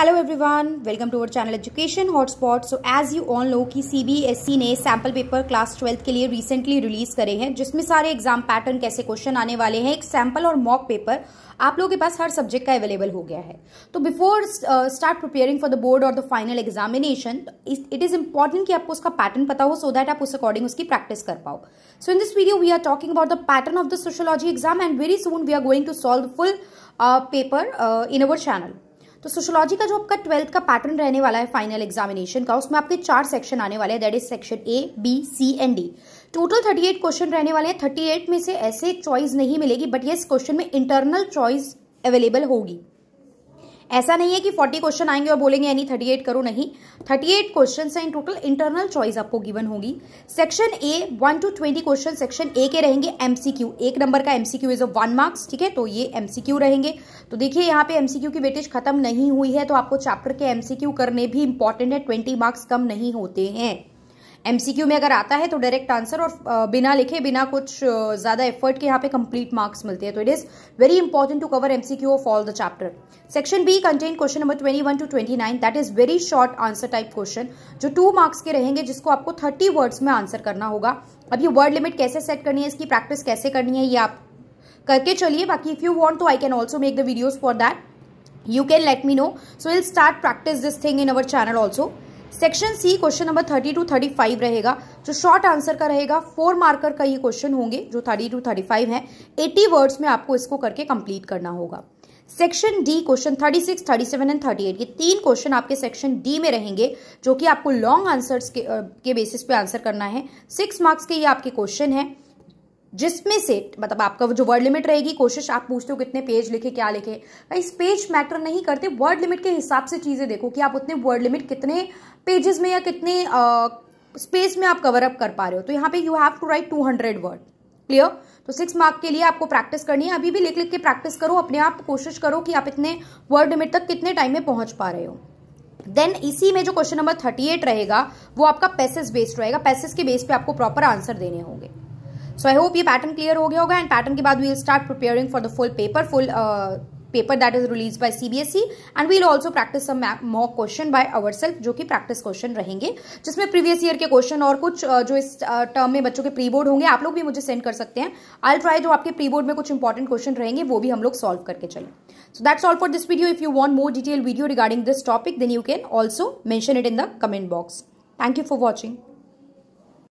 hello everyone welcome to our channel education hotspot so as you all know कि CBSE e ने sample paper class twelfth के लिए recently release करे हैं जिसमें सारे एग्जाम पैटर्न कैसे क्वेश्चन आने वाले हैं एक सैम्पल और मॉक पेपर आप लोगों के पास हर सब्जेक्ट का अवेलेबल हो गया है तो before start preparing for the board और the final examination it is important कि आपको उसका पैटर्न पता हो सो so दैट आप उस अकॉर्डिंग उसकी प्रैक्टिस कर पाओ so in this video we are talking about the pattern of the sociology exam and very soon we are going to solve full paper in our channel तो sociology का जो आपका twelfth का pattern रहने वाला है फाइनल एग्जामिनेशन का उसमें आपके चार सेक्शन आने वाले हैं that is section A B C and D total 38 question रहने वाले हैं 38 में से ऐसे चॉइस नहीं मिलेगी बट येस क्वेश्चन में इंटरनल चॉइस अवेलेबल होगी ऐसा नहीं है कि 40 क्वेश्चन आएंगे और बोलेंगे यानी 38 करो नहीं 38 क्वेश्चन है इन टोटल इंटरनल चॉइस आपको गिवन होगी section A 1 to 20 question section A के रहेंगे एमसीक्यू एक नंबर का MCQ is of one marks ठीक है तो ये एमसीक्यू रहेंगे तो देखिए यहाँ पे एमसीक्यू की वेटेज खत्म नहीं हुई है तो आपको चैप्टर के एमसीक्यू करने भी इंपॉर्टेंट है ट्वेंटी मार्क्स कम नहीं होते हैं एमसीक्यू में अगर आता है तो डायरेक्ट आंसर और बिना लिखे बिना कुछ ज़्यादा एफर्ट के यहाँ पे कंप्लीट मार्क्स मिलते हैं तो it is very important to cover MCQ of all the chapter section B contain question number twenty one to twenty nine that is very short answer type question जो two marks के रहेंगे जिसको आपको thirty words में answer करना होगा अब ये वर्ड लिमिट कैसे सेट करनी है इसकी प्रैक्टिस कैसे करनी है ये आप करके चलिए बाकी if you want to I can also make the videos for that you can let me know so will start practice this thing in our channel also section C question number thirty two thirty five रहेगा जो short answer का रहेगा four marker का ये question होंगे जो thirty two thirty five है eighty words में आपको इसको करके कंप्लीट करना होगा section D question thirty six thirty seven and thirty eight ये तीन क्वेश्चन आपके सेक्शन डी में रहेंगे जो कि आपको लॉन्ग आंसर्स के, के बेसिस पे आंसर करना है सिक्स मार्क्स के ये आपके क्वेश्चन हैं जिसमें से मतलब आपका जो वर्ड लिमिट रहेगी कोशिश आप पूछते हो कितने पेज लिखे क्या लिखे भाई पेज मैटर नहीं करते वर्ड लिमिट के हिसाब से चीज़ें देखो कि आप उतने वर्ड लिमिट कितने पेजेस में या कितने स्पेस में आप कवर अप कर पा रहे हो तो यहाँ पे you have to write two hundred word clear तो सिक्स मार्क के लिए आपको प्रैक्टिस करनी है अभी भी लिख लिख के प्रैक्टिस करो अपने आप कोशिश करो कि आप इतने वर्ड लिमिट तक कितने टाइम में पहुंच पा रहे हो देन इसी में जो क्वेश्चन नंबर थर्टी एट रहेगा वो आपका पैसेज बेस्ड रहेगा पैसेज के बेस पे आपको प्रॉपर आंसर देने होंगे सो आई होप ये पैटर्न क्लियर हो गया होगा एंड पैटर्न के बाद we'll start preparing for the full paper full paper that is release by CBSE and we'll also practice some mock question by our self जो कि practice question रहेंगे जिसमें प्रीवियस ईयर के क्वेश्चन और कुछ uh, जो इस टर्म uh, में बच्चों के प्री बोर्ड होंगे आप लोग भी मुझे सेंड कर सकते हैं आई ट्राई जो आपके प्री बोर्ड में कुछ इंपॉर्टेंट क्वेश्चन रहेंगे वो भी हम लोग सॉल्व करके चलें so that's all for this video if you want more detail video regarding this topic then you can also mention it in the comment box thank you for watching